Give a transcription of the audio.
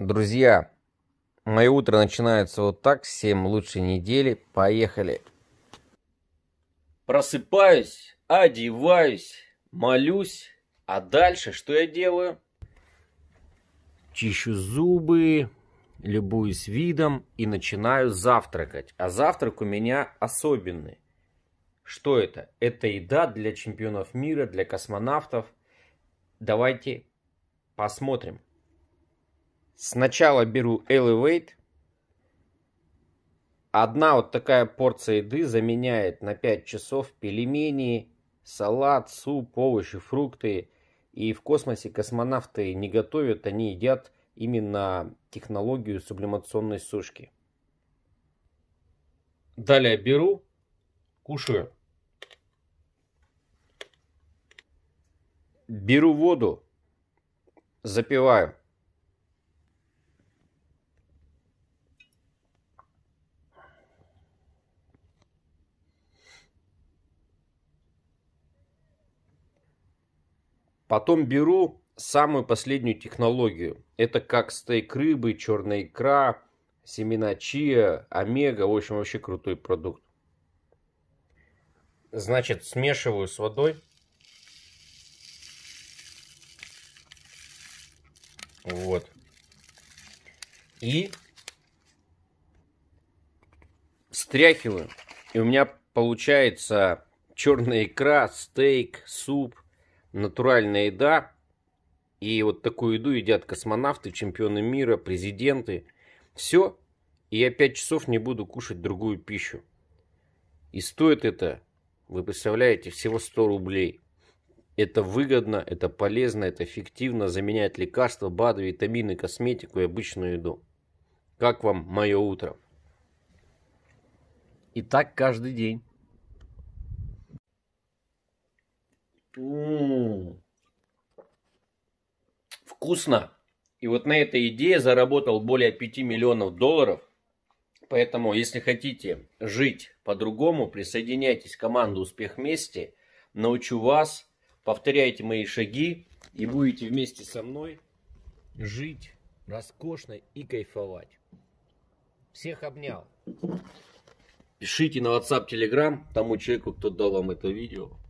Друзья, мое утро начинается вот так, 7 лучшей недели, поехали. Просыпаюсь, одеваюсь, молюсь, а дальше что я делаю? Чищу зубы, любуюсь видом и начинаю завтракать. А завтрак у меня особенный. Что это? Это еда для чемпионов мира, для космонавтов. Давайте посмотрим. Сначала беру Elevate. Одна вот такая порция еды заменяет на 5 часов пельмени, салат, суп, овощи, фрукты. И в космосе космонавты не готовят, они едят именно технологию сублимационной сушки. Далее беру, кушаю. Беру воду, запиваю. Потом беру самую последнюю технологию. Это как стейк рыбы, черная икра, семена чиа, омега. В общем, вообще крутой продукт. Значит, смешиваю с водой. Вот. И встряхиваю. И у меня получается черная икра, стейк, суп, натуральная еда. И вот такую еду едят космонавты, чемпионы мира, президенты. Все. И я 5 часов не буду кушать другую пищу. И стоит это, вы представляете, всего 100 рублей. Это выгодно, это полезно, это эффективно, заменяет лекарства, БАДы, витамины, косметику и обычную еду. Как вам мое утро? И так каждый день. Вкусно. И вот на этой идее заработал более 5 миллионов долларов. Поэтому, если хотите жить по-другому, присоединяйтесь к команду «Успех вместе». Научу вас, повторяйте мои шаги и будете вместе со мной жить роскошно и кайфовать. Всех обнял. Пишите на WhatsApp, Telegram тому человеку, кто дал вам это видео.